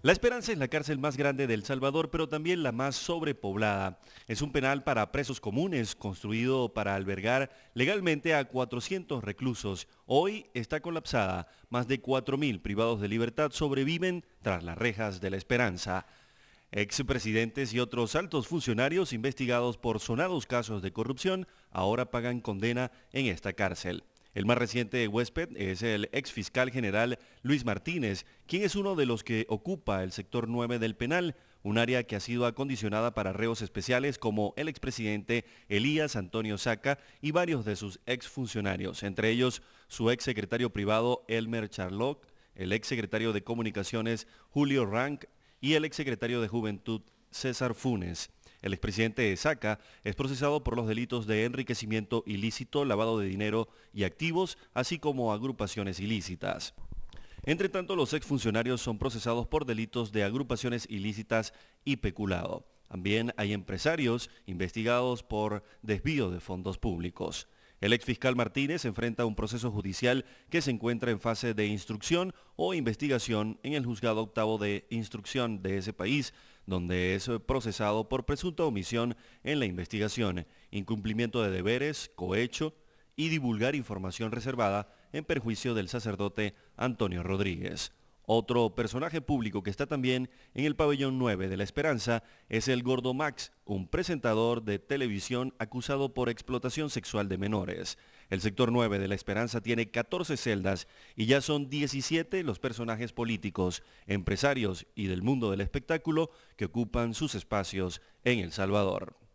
La Esperanza es la cárcel más grande de El Salvador, pero también la más sobrepoblada. Es un penal para presos comunes, construido para albergar legalmente a 400 reclusos. Hoy está colapsada. Más de 4.000 privados de libertad sobreviven tras las rejas de La Esperanza. Expresidentes y otros altos funcionarios investigados por sonados casos de corrupción ahora pagan condena en esta cárcel. El más reciente huésped es el ex fiscal general Luis Martínez, quien es uno de los que ocupa el sector 9 del penal, un área que ha sido acondicionada para reos especiales como el expresidente Elías Antonio Saca y varios de sus exfuncionarios, entre ellos su ex secretario privado Elmer Charlock, el ex secretario de Comunicaciones Julio Rank y el ex secretario de Juventud César Funes. El expresidente de Saca es procesado por los delitos de enriquecimiento ilícito, lavado de dinero y activos, así como agrupaciones ilícitas. Entre tanto, los exfuncionarios son procesados por delitos de agrupaciones ilícitas y peculado. También hay empresarios investigados por desvío de fondos públicos. El exfiscal Martínez enfrenta un proceso judicial que se encuentra en fase de instrucción o investigación en el juzgado octavo de instrucción de ese país, donde es procesado por presunta omisión en la investigación, incumplimiento de deberes, cohecho y divulgar información reservada en perjuicio del sacerdote Antonio Rodríguez. Otro personaje público que está también en el pabellón 9 de La Esperanza es el Gordo Max, un presentador de televisión acusado por explotación sexual de menores. El sector 9 de La Esperanza tiene 14 celdas y ya son 17 los personajes políticos, empresarios y del mundo del espectáculo que ocupan sus espacios en El Salvador.